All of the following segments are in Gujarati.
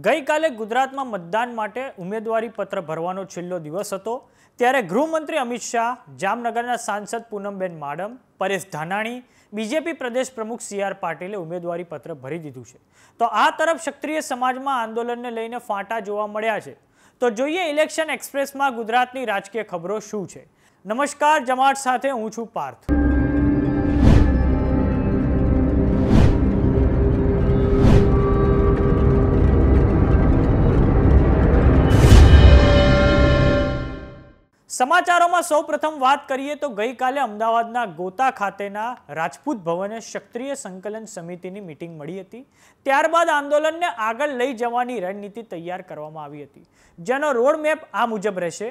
ગઈકાલે ગુજરાતમાં મતદાન માટે ઉમેદવારી પત્ર ભરવાનો છેલ્લો દિવસ હતો ત્યારે ગૃહમંત્રી અમિત શાહ જામનગરના સાંસદ પૂનમબેન માડમ પરેશ ધાનાણી બીજેપી પ્રદેશ પ્રમુખ સી આર પાટીલે ઉમેદવારી પત્ર ભરી દીધું છે તો આ તરફ ક્ષત્રિય સમાજમાં આંદોલનને લઈને ફાંટા જોવા મળ્યા છે તો જોઈએ ઇલેક્શન એક્સપ્રેસમાં ગુજરાતની રાજકીય ખબરો શું છે નમસ્કાર જમાટ સાથે હું છું પાર્થ સમાચારોમાં સૌ પ્રથમ વાત કરીએ તો ગઈકાલે અમદાવાદના ગોતા ખાતેના રાજપૂત ભવને ક્ષત્રિય સંકલન સમિતિની મિટિંગ મળી હતી ત્યારબાદ આંદોલનને આગળ લઈ જવાની રણનીતિ તૈયાર કરવામાં આવી હતી જેનો રોડમેપ આ મુજબ રહેશે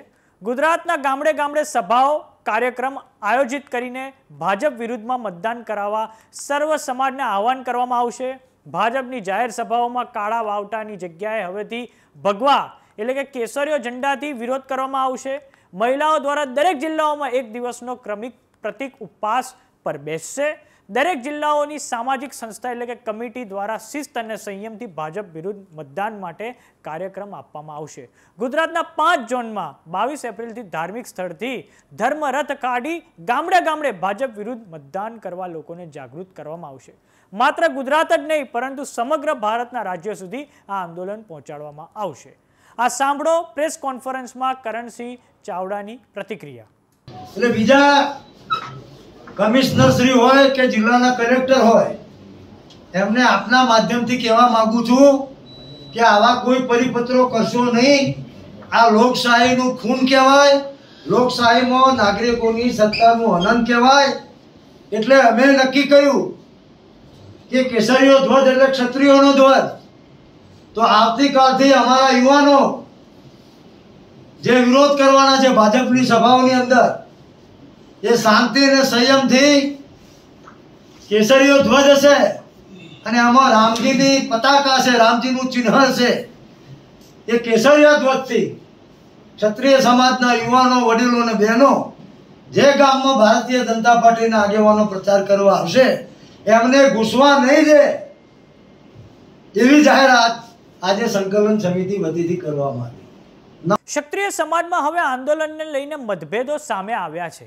ગુજરાતના ગામડે ગામડે સભાઓ કાર્યક્રમ આયોજિત કરીને ભાજપ વિરુદ્ધમાં મતદાન કરાવવા સર્વ સમાજને આહવાન કરવામાં આવશે ભાજપની જાહેર સભાઓમાં કાળા વાવટાની જગ્યાએ હવેથી ભગવા એટલે કે કેસરીયો ઝંડાથી વિરોધ કરવામાં આવશે મહિલાઓ દ્વારા દરેક જિલ્લાઓમાં એક દિવસનો ક્રમિક પ્રતિક ઉપવાસ પર બેસશે દરેક જિલ્લાઓની સામાજિક સંસ્થા એટલે કે કમિટી દ્વારા શિસ્ત અને સંયમથી ભાજપ વિરુદ્ધ મતદાન માટે કાર્યક્રમ આપવામાં આવશે ગુજરાતના પાંચ ઝોનમાં બાવીસ એપ્રિલથી ધાર્મિક સ્થળથી ધર્મરથ કાઢી ગામડે ગામડે ભાજપ વિરુદ્ધ મતદાન કરવા લોકોને જાગૃત કરવામાં આવશે માત્ર ગુજરાત જ નહીં પરંતુ સમગ્ર ભારતના રાજ્ય સુધી આ આંદોલન પહોંચાડવામાં આવશે આ સાંભળો પ્રેસ કોન્ફરન્સમાં કરણસિંહ ચાવડાની પ્રતિક્રિયા એટલે બીજા કમિશનર શ્રી હોય કે જિલ્લાના કલેક્ટર હોય એમને આપના માધ્યમથી કહેવા માંગુ છું કે આવા કોઈ પરિપત્રો કરશો નહીં આ લોકશાહીનું ખૂન કહેવાય લોકશાહીમાં નાગરિકોની સત્તાનું હનન કહેવાય એટલે અમે નક્કી કર્યું કે કેસરીઓ ધ્વજ એટલે ક્ષત્રિયોનો ધ્વજ તો આવતીકાલથી અમારા યુવાનો જે વિરોધ કરવાના છે ભાજપની સભાઓની અંદર એ શાંતિ અને સંયમથી કેસરીઓ ધ્વજ હશે અને આમાં રામજીની પતાકા છે રામજીનું ચિહ્ન છે એ કેસરીયા ધ્વજથી ક્ષત્રિય સમાજના યુવાનો વડીલો અને બહેનો જે ગામમાં ભારતીય જનતા પાર્ટીના આગેવાનો પ્રચાર કરવા આવશે એમને ઘૂસવા નહીં દે એવી જાહેરાત આજે સંકલન સમિતિ વતીથી કરવામાં આવી ક્ષત્રિય સમાજમાં હવે આંદોલનને લઈને મતભેદો સામે આવ્યા છે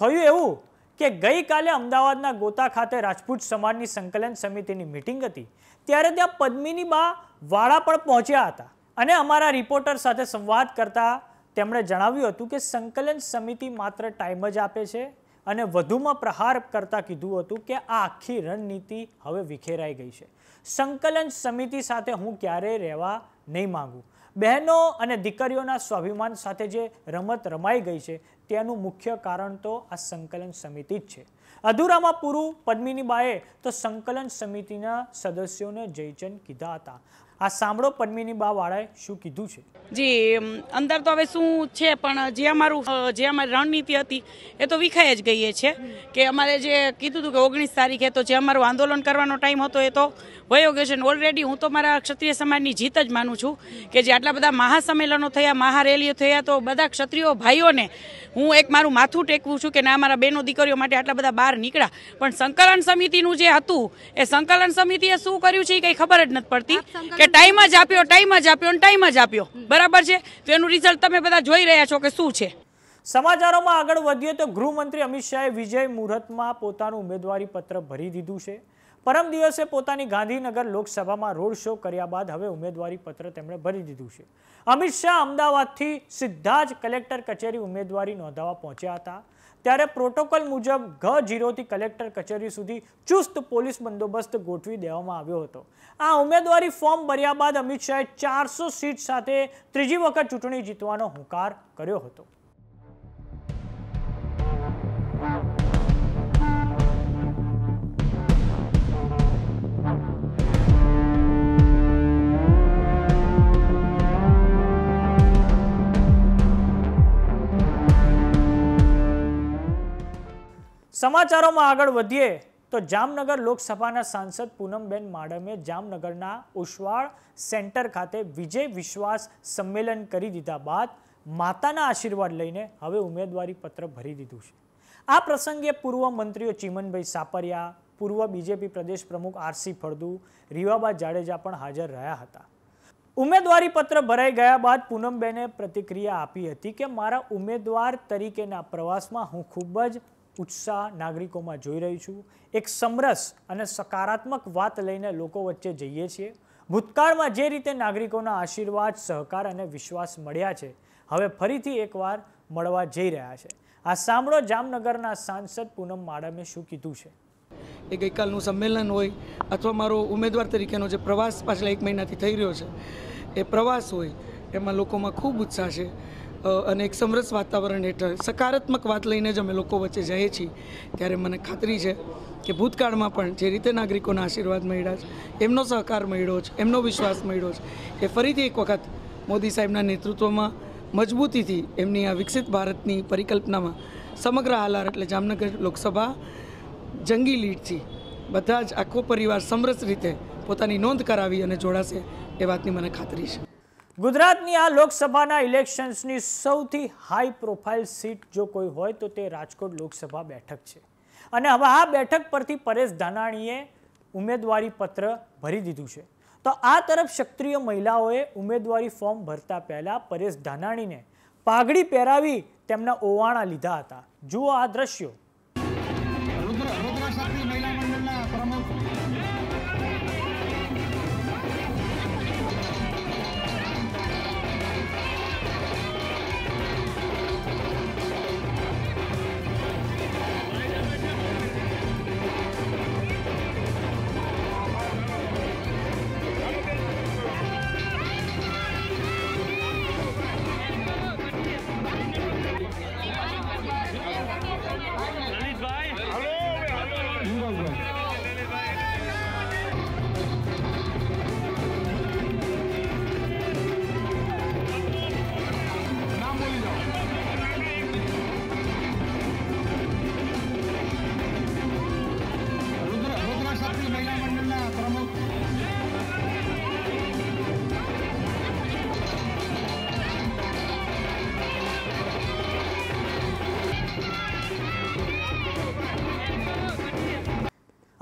થયું એવું કે ગઈકાલે અમદાવાદના ગોતા ખાતે રાજપૂત સમાજની સંકલન સમિતિની મિટિંગ હતી ત્યારે ત્યાં પદ્મિની બા વાળા પણ પહોંચ્યા હતા અને અમારા રિપોર્ટર સાથે સંવાદ કરતા તેમણે જણાવ્યું હતું કે સંકલન સમિતિ માત્ર ટાઈમ જ આપે છે અને વધુમાં પ્રહાર કરતાં કીધું હતું કે આ આખી રણનીતિ હવે વિખેરાઈ ગઈ છે સંકલન સમિતિ સાથે હું ક્યારેય રહેવા નહીં માગું બહેનો અને દીકરીઓના સ્વાભિમાન સાથે જે રમત રમાઈ ગઈ છે તેનું મુખ્ય કારણ તો આ સંકલન સમિતિ જ છે અધૂરામાં પૂરું બાએ તો સંકલન સમિતિના સદસ્યોને જયચંદ કીધા હતા આ સાંભળો પદ્મિની બાવાળાએ શું કીધું છે જી અંદર તો હવે શું છે પણ જે અમારું જે અમારી રણનીતિ હતી એ તો વિખાઈ જ ગઈ છે કે અમારે જે કીધું હતું કે ઓગણીસ તારીખે તો જે અમારું આંદોલન કરવાનો ટાઈમ હતો એ તો વયો ગયો છે ઓલરેડી હું તો મારા ક્ષત્રિય સમાજની જીત જ માનું છું કે જે આટલા બધા મહાસંમેલનો થયા મહારેલીઓ થયા તો બધા ક્ષત્રિયો ભાઈઓને હું એક મારું માથું ટેકવું છું કે ના મારા બહેનો દીકરીઓ માટે આટલા બધા બહાર નીકળ્યા પણ સંકલન સમિતિનું જે હતું એ સંકલન સમિતિએ શું કર્યું છે એ કંઈ ખબર જ નથી પડતી કે કે ટાઈમ જ આપ્યો ટાઈમ જ આપ્યો અને ટાઈમ જ આપ્યો બરાબર છે તો એનું રિઝલ્ટ તમે બધા જોઈ રહ્યા છો કે શું છે સમાચારોમાં આગળ વધીએ તો ગૃહમંત્રી અમિત શાહે વિજય મુહૂર્તમાં પોતાનું ઉમેદવારી પત્ર ભરી દીધું છે પરમ દિવસે પોતાની ગાંધીનગર લોકસભામાં રોડ શો કર્યા બાદ હવે ઉમેદવારી પત્ર તેમણે ભરી દીધું છે અમિત શાહ અમદાવાદથી સીધા જ કલેક્ટર કચેરી ઉમેદવારી નોંધાવવા પહોંચ્યા હતા ત્યારે પ્રોટોકોલ મુજબ ઘ જીરોથી કલેક્ટર કચેરી સુધી ચુસ્ત પોલીસ બંદોબસ્ત ગોઠવી દેવામાં આવ્યો હતો આ ઉમેદવારી ફોર્મ ભર્યા બાદ અમિત શાહે ચારસો સીટ સાથે ત્રીજી વખત ચૂંટણી જીતવાનો હુંકાર કર્યો હતો સમાચારોમાં આગળ વધીએ તો જામનગર લોકસભાના સાંસદ પૂનમબેન માડમે જામનગરના ઉશવાળ સેન્ટર ખાતે વિજય વિશ્વાસ સંમેલન કરી દીધા બાદ માતાના આશીર્વાદ લઈને હવે ઉમેદવારી પત્ર ભરી દીધું છે આ પ્રસંગે પૂર્વ મંત્રીઓ ચીમનભાઈ સાપરિયા પૂર્વ બીજેપી પ્રદેશ પ્રમુખ આરસી ફળદુ રીવાબા જાડેજા પણ હાજર રહ્યા હતા ઉમેદવારી પત્ર ભરાઈ ગયા બાદ પૂનમબેને પ્રતિક્રિયા આપી હતી કે મારા ઉમેદવાર તરીકેના પ્રવાસમાં હું ખૂબ જ ઉત્સાહ નાગરિકોમાં જોઈ રહી છું એક સમરસ અને સકારાત્મક વાત લઈને લોકો વચ્ચે જઈએ છીએ ભૂતકાળમાં જે રીતે નાગરિકોના આશીર્વાદ સહકાર અને વિશ્વાસ મળ્યા છે હવે ફરીથી એકવાર મળવા જઈ રહ્યા છે આ સાંભળો જામનગરના સાંસદ પૂનમ માડમે શું કીધું છે એ ગઈકાલનું સંમેલન હોય અથવા મારો ઉમેદવાર તરીકેનો જે પ્રવાસ પાછલા એક મહિનાથી થઈ રહ્યો છે એ પ્રવાસ હોય એમાં લોકોમાં ખૂબ ઉત્સાહ છે અને એક સમરસ વાતાવરણ હેઠળ સકારાત્મક વાત લઈને જ અમે લોકો વચ્ચે જઈએ છીએ ત્યારે મને ખાતરી છે કે ભૂતકાળમાં પણ જે રીતે નાગરિકોના આશીર્વાદ મળ્યા છે એમનો સહકાર મળ્યો છે એમનો વિશ્વાસ મળ્યો છે એ ફરીથી એક વખત મોદી સાહેબના નેતૃત્વમાં મજબૂતીથી એમની આ વિકસિત ભારતની પરિકલ્પનામાં સમગ્ર હાલાર એટલે જામનગર લોકસભા જંગી લીડથી બધા જ આખો પરિવાર સમરસ રીતે પોતાની નોંધ કરાવી અને જોડાશે એ વાતની મને ખાતરી છે ગુજરાતની આ લોકસભાના ઇલેક્શન્સની સૌથી હાઈ પ્રોફાઇલ સીટ જો કોઈ હોય તો તે રાજકોટ લોકસભા બેઠક છે અને હવે આ બેઠક પરથી પરેશ ધાનાણીએ ઉમેદવારી પત્ર ભરી દીધું છે તો આ તરફ ક્ષત્રિય મહિલાઓએ ઉમેદવારી ફોર્મ ભરતા પહેલાં પરેશ ધાનાણીને પાઘડી પહેરાવી તેમના ઓવાણા લીધા હતા જુઓ આ દ્રશ્યો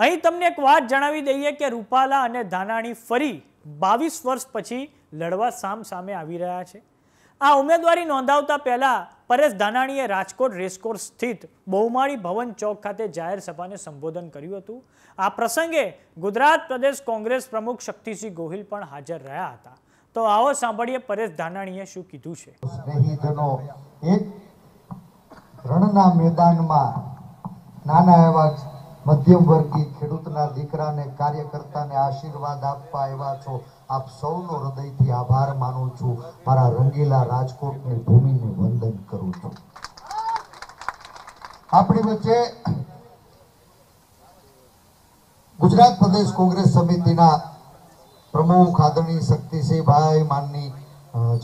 અહીં તમને એક વાત જણાવી દઈએ કે રૂપાલા અને ધાનાણી ફરી બાવીસ વર્ષ પછી લડવા સામ સામે આવી રહ્યા છે આ ઉમેદવારી નોંધાવતા પહેલા પરેશ ધાનાણીએ રાજકોટ રેસકોર્સ સ્થિત બહુમાળી ભવન ચોક ખાતે જાહેર સભાને સંબોધન કર્યું હતું આ પ્રસંગે ગુજરાત પ્રદેશ કોંગ્રેસ પ્રમુખ શક્તિસિંહ ગોહિલ પણ હાજર રહ્યા હતા તો આવો સાંભળીએ પરેશ ધાનાણીએ શું કીધું છે નાના એવા મધ્યમ વર્ગી ખેડૂતના દીકરાને કાર્યકર્તાને આશીર્વાદ આપવા એવા છો આપ સૌનો હૃદયથી આભાર માનું છું મારા રંગીલા રાજકોટની ભૂમિને વંદન કરું છું આપણી વચ્ચે ગુજરાત પ્રદેશ કોંગ્રેસ સમિતિના પ્રમુખ આદરણીય શક્તિસિંહભાઈ માનની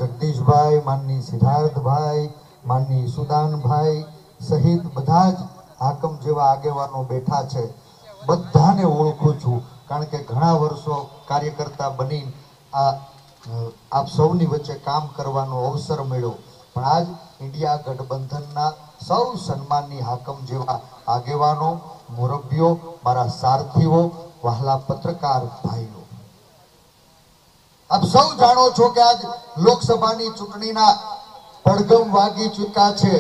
જગદીશભાઈ માનની સિદ્ધાર્થભાઈ માનની સુદાનભાઈ સહિત બધા જ હાકમ જેવા આગેવાનો બેઠા છે બધાને ઓળખું છું કારણ કે ઘણા વર્ષો કાર્યકર્તા બની આપ સૌની વચ્ચે કામ કરવાનો અવસર મળ્યો પણ આજ ઇન્ડિયા ગઠબંધનના સૌ સન્માનની હાકમ જેવા આગેવાનો મુરબ્બીઓ મારા સારથીઓ વહાલા પત્રકાર ભાઈઓ આપ સૌ જાણો છો કે આજ લોકસભાની ચૂંટણીના પડઘમ વાગી ચૂક્યા છે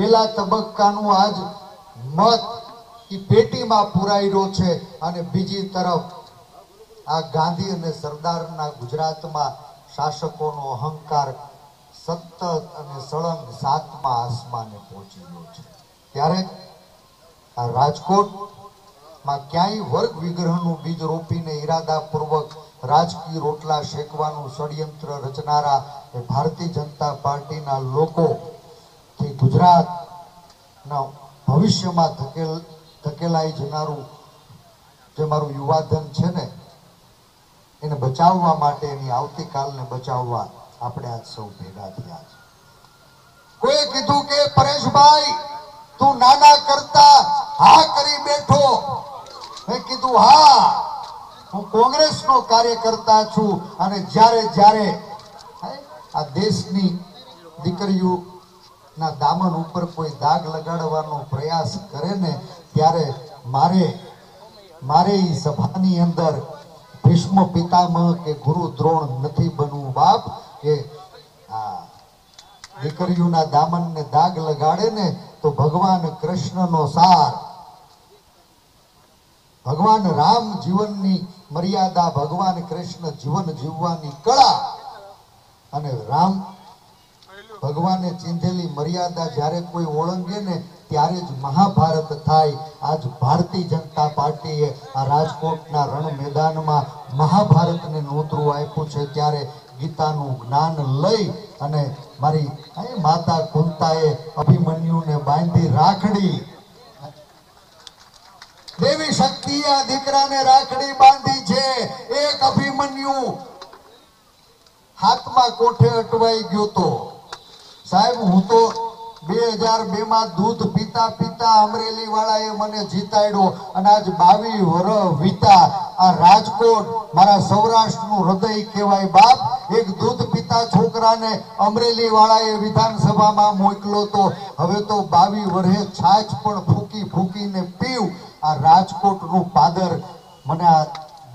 પહેલા તબક્કાનું આજ મત એ પેટીમાં પુરાયેલો છે અને બીજી તરફ આ ગાંધી અને સરદારના ગુજરાતમાં શાસકોનો અહંકાર સતત અને સળંગ સાતમા આસમાને પહોંચી ગયો છે ત્યારે આ રાજકોટમાં ક્યાંય વર્ગ વિગ્રહનું બીજ રોપીને ઈરાદાપૂર્વક રાજકીય રોટલા શેકવાનું ષડયંત્ર રચનારા એ ભારતીય જનતા પાર્ટીના લોકો ગુજરાતના ભવિષ્યમાં ધકેલ ધકેલાઈ જનારું જે મારું યુવાધન છે ને એને બચાવવા માટે એની આવતીકાલને બચાવવા આપણે આજ સૌ ભેગા થયા છે કોઈ કીધું કે પરેશભાઈ તું નાના કરતા હા કરી બેઠો મેં કીધું હા હું કોંગ્રેસનો કાર્યકર્તા છું અને જ્યારે જ્યારે આ દેશની દીકરીઓ ના દામન ઉપર કોઈ દાગ લગાડવાનો પ્રયાસ કરે ને ત્યારે મારે મારે એ સભાની અંદર ભીષ્મ પિતામહ કે ગુરુ દ્રોણ નથી બનવું બાપ કે આ દીકરીઓના દામનને દાગ લગાડે ને તો ભગવાન કૃષ્ણનો સાર ભગવાન રામ જીવનની મર્યાદા ભગવાન કૃષ્ણ જીવન જીવવાની કળા અને રામ ભગવાને ચીંધેલી મર્યાદા જ્યારે કોઈ ઓળંગે ને ત્યારે જ મહાભારત થાય આજ ભારતીય જનતા પાર્ટીએ આ રાજકોટના રણ મેદાનમાં મહાભારતને નોતરું આપ્યું છે ત્યારે ગીતાનું જ્ઞાન લઈ અને મારી માતા કુંતાએ અભિમન્યુને બાંધી રાખડી દેવી શક્તિ આ દીકરાને રાખડી બાંધી છે એક અભિમન્યુ હાથમાં કોઠે અટવાઈ ગયો હતો સાહેબ હું તો બે હજાર બે માં દૂધ પીતા પીતા અમરેલી વાળાએ મને જીતાડ્યો અને આજ બાવી વર વીતા આ રાજકોટ મારા સૌરાષ્ટ્રનું હૃદય કહેવાય બાપ એક દૂધ પીતા છોકરાને અમરેલી વાળાએ વિધાનસભામાં મોકલો તો હવે તો બાવી વરહે છાછ પણ ફૂકી ફૂકીને પીવ આ રાજકોટનું પાદર મને આ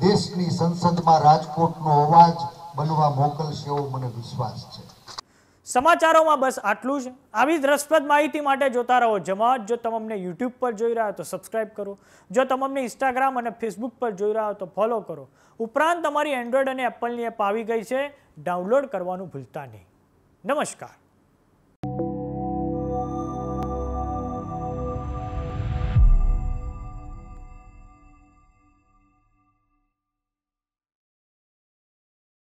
દેશની સંસદમાં રાજકોટનો અવાજ બનવા મોકલશે એવો મને વિશ્વાસ છે સમાચારોમાં બસ આટલું જ આવી જ રસપ્રદ માહિતી માટે જોતા રહો જમાત જો તમને યુટ્યુબ પર જોઈ રહ્યા તો સબસ્ક્રાઇબ કરો જો તમને ઇન્સ્ટાગ્રામ અને ફેસબુક પર જોઈ રહ્યા તો ફોલો કરો ઉપરાંત તમારી એન્ડ્રોઈડ અને એપલની એપ આવી ગઈ છે ડાઉનલોડ કરવાનું ભૂલતા નહીં નમસ્કાર